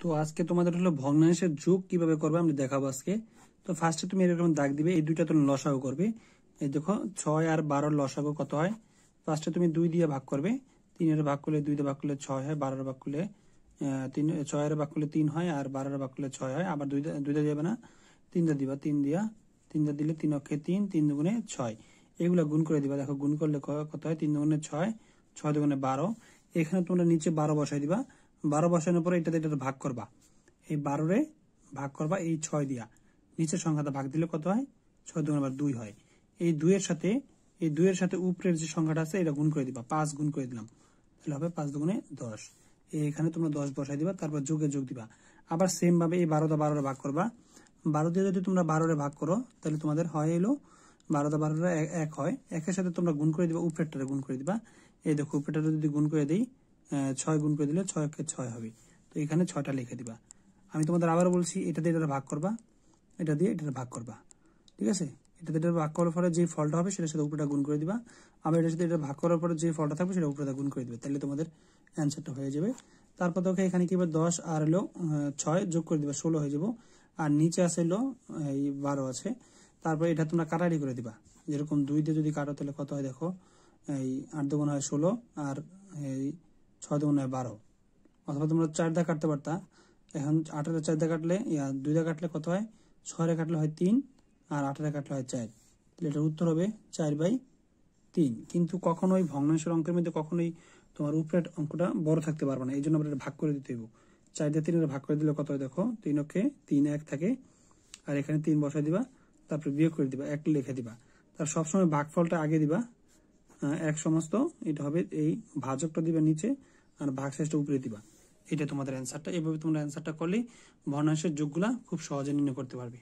তো আজকে তোমাদের হলো ভগ্নাংশের যোগ কিভাবে করবে আমি দেখাবো আজকে তো ফার্স্টে তুমি এরকম দাগ দিবে এই দুইটা তুমি লসাগু করবে এই দেখো ছয় আর বারোর লসাগু কত হয় ফার্স্টে তুমি দুই দিয়ে ভাগ করবে তিনের ভাগ করলে দুই ভাগ করলে ছয় হয় বারোর ভাগ করলে তিন ছয়ের ভাগ করলে তিন হয় আর বারোর ভাগ করলে ছয় হয় আবার দুইটা দুইটা যাবে না তিনটা দিবা তিন দিয়া তিনটা দিলে তিন অক্ষে তিন তিন দুগুণে ছয় এগুলো গুণ করে দিবা দেখো গুণ করলে কত হয় তিন দুগুণে ছয় ছয় দুগুণে বারো এখানে তোমরা নিচে বারো বসাই দিবা বারো বসানোর পরে এটাতে এটাতে ভাগ করবা এই বারোরে ভাগ করবা এই ছয় দিয়া নিচের সংখ্যাটা ভাগ দিলে কত হয় ছয় দু আবার দুই হয় এই দুইয়ের সাথে এই দুইয়ের সাথে উপরের যে সংখ্যাটা আছে এটা গুণ করে দিবা পাঁচ গুণ করে দিলাম তাহলে হবে পাঁচ দুগুণে দশ এখানে তোমরা দশ বসাই দিবা তারপর যোগে যোগ দিবা আবার সেম ভাবে এই বারোটা বারোটা ভাগ করবা বারো দিয়ে যদি তোমরা বারোরে ভাগ করো তাহলে তোমাদের হয় এলো বারোটা বারোটা এক হয় একের সাথে তোমরা গুণ করে দিবা উপরেরটারে গুণ করে দিবা এই দেখো উপরেরটা যদি গুণ করে দিই ছয় গুণ করে দিলে ছয়কে ছয় হবে তো এখানে ছয়টা লিখে দিবা আমি তোমাদের আবার বলছি এটা দিয়ে এটা ভাগ করবা এটা দিয়ে এটা ভাগ করবা ঠিক আছে এটা দিয়ে এটা ভাগ করার পরে যে ফলটা হবে সেটার সাথে উপরেটা গুণ করে দিবা আবার এটার সাথে এটা ভাগ করার পরে যে ফলটা থাকবে সেটা উপরেটা গুণ করে দিবে তাহলে তোমাদের অ্যান্সারটা হয়ে যাবে তারপর তোকে এখানে কি হবে দশ আর এলো ছয় যোগ করে দিবা ষোলো হয়ে যাবো আর নিচে আসে এলো এই বারো আছে তারপর এটা তোমরা কাটারি করে দিবা যেরকম দুই দিয়ে যদি কাটো তাহলে কত হয় দেখো এই আট দুগুণ হয় ষোলো আর এই ছয় দুগুণে বারো অথবা তোমরা চার দা কাটতে পারতা এখন আঠারো চার দা কাটলে ইয়া দুই দা কাটলে কত হয় ছয়টা কাটলে হয় তিন আর আঠারো কাটলে হয় চার তাহলে এটার উত্তর হবে চার বাই তিন কিন্তু কখনোই ভগ্নাংশের অঙ্কের মধ্যে কখনোই তোমার উপরের অঙ্কটা বড় থাকতে পারবে না এই জন্য আমরা ভাগ করে দিতে হইব চার তিন তিনের ভাগ করে দিলে কত হয় দেখো তিন অক্ষে তিন এক থাকে আর এখানে তিন বসায় দিবা তারপরে বিয়োগ করে দিবা এক লিখে দিবা তার সবসময় ভাগফলটা আগে দিবা এক সমস্ত এটা হবে এই ভাজকটা দিবে নিচে আর ভাগশেষটা উপরে দিবা এটা তোমাদের অ্যান্সারটা এভাবে তোমরা অ্যান্সারটা করলেই ভগ্নাংশের যোগগুলা খুব সহজে নির্ণয় করতে পারবে